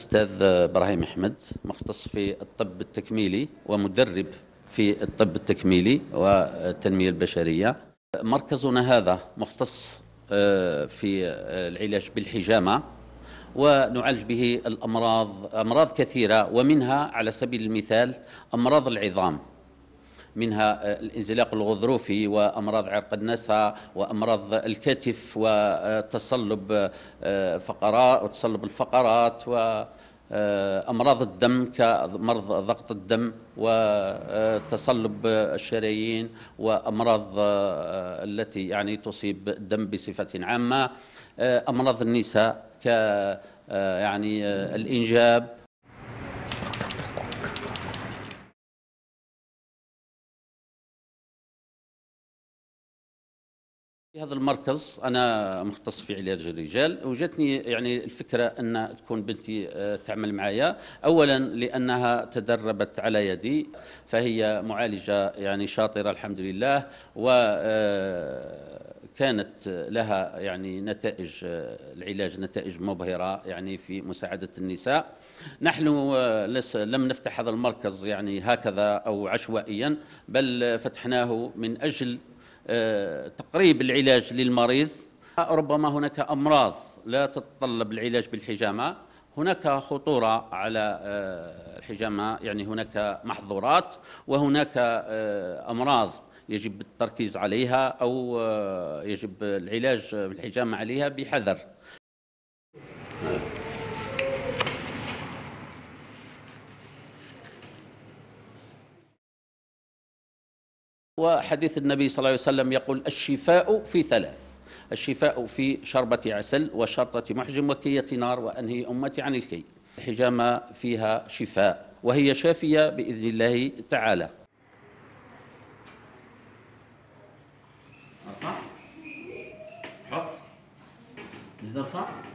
استاذ ابراهيم احمد مختص في الطب التكميلي ومدرب في الطب التكميلي والتنميه البشريه مركزنا هذا مختص آه، في العلاج بالحجامه ونعالج به الامراض امراض كثيره ومنها على سبيل المثال امراض العظام منها آه، الانزلاق الغضروفي وامراض عرق النسا وامراض الكتف وتصلب آه، فقرات وتصلب الفقرات و آه، امراض الدم كمرض ضغط الدم وتصلب الشرايين وامراض التي يعني تصيب الدم بصفه عامه امراض النساء ك يعني الانجاب في هذا المركز انا مختص في علاج الرجال وجاتني يعني الفكره ان تكون بنتي آه، تعمل معايا اولا لانها تدربت على يدي فهي معالجه يعني شاطره الحمد لله و آه، كانت لها يعني نتائج آه، العلاج نتائج مبهره يعني في مساعده النساء نحن لم نفتح هذا المركز يعني هكذا او عشوائيا بل فتحناه من اجل تقريب العلاج للمريض ربما هناك أمراض لا تتطلب العلاج بالحجامة هناك خطورة على آه، الحجامة يعني هناك محظورات وهناك آه، أمراض يجب التركيز عليها أو آه، يجب العلاج بالحجامة عليها بحذر وحديث النبي صلى الله عليه وسلم يقول الشفاء في ثلاث الشفاء في شربة عسل وشرطة محجم وكية نار وأنهي أمتي عن الكي الحجامة فيها شفاء وهي شافية بإذن الله تعالى نرفع نرفع